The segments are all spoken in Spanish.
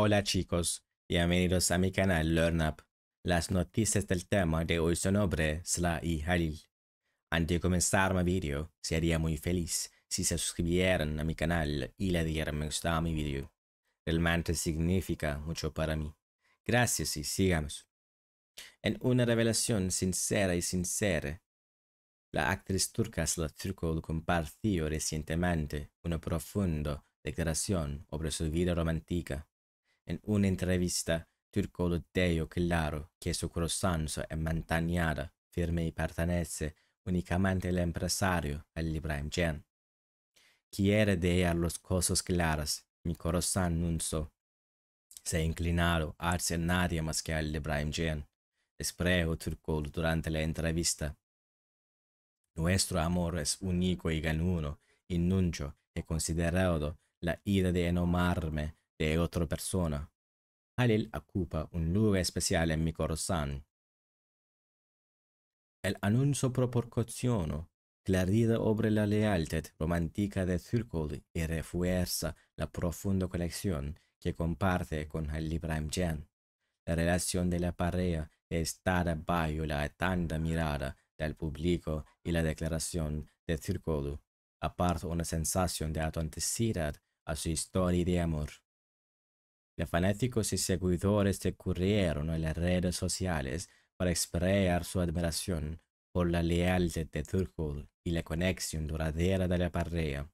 Hola chicos, bienvenidos a mi canal LearnUp. Las noticias del tema de hoy son sobre y Halil. Antes de comenzar mi video, sería muy feliz si se suscribieran a mi canal y le dieran me gusta a mi video. Realmente significa mucho para mí. Gracias y sigamos. En una revelación sincera y sincera, la actriz turca Sla Türkoğlu compartió recientemente una profunda declaración sobre su vida romántica en una entrevista, Turco lo dejó claro que su corazón es mantenida firme y pertenece únicamente al empresario, al Ibrahim Jan. Quiere dejar los cosas claras, mi corazón nunso. Se inclinado hacia nadie más que al Ibrahim Jan. Expresó Turco durante la entrevista. Nuestro amor es único y ganuno, y nuncio he considerado la ira de enomarme de otra persona. Halil ocupa un lugar especial en mi corazón. El anuncio proporciona claridad sobre la lealtad romántica de Zirkul y refuerza la profunda conexión que comparte con el Ibrahim La relación de la pareja está bajo la atenta mirada del público y la declaración de Zirkul, aparte una sensación de autenticidad a su historia de amor. Los fanáticos y seguidores recurrieron en las redes sociales para expresar su admiración por la lealtad de Turkle y la conexión duradera de la parrea.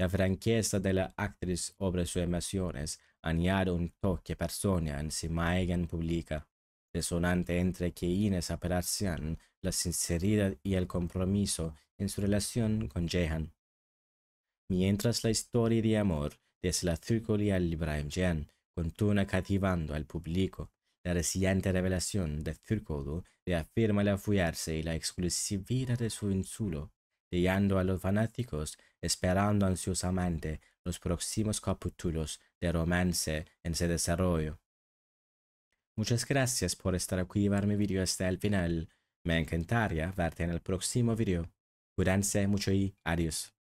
La franqueza de la actriz sobre sus emociones añade un toque personal en su imagen pública, resonante entre quienes aprecian la sinceridad y el compromiso en su relación con Jehan. Mientras la historia de amor desde la Ibrahim Libraemjian, continúa cativando al público. La reciente revelación de Círculo afirma la fuerza y la exclusividad de su insulo, dejando a los fanáticos esperando ansiosamente los próximos capítulos de romance en su desarrollo. Muchas gracias por estar aquí y ver mi video hasta el final. Me encantaría verte en el próximo video. Cuídense mucho y adiós.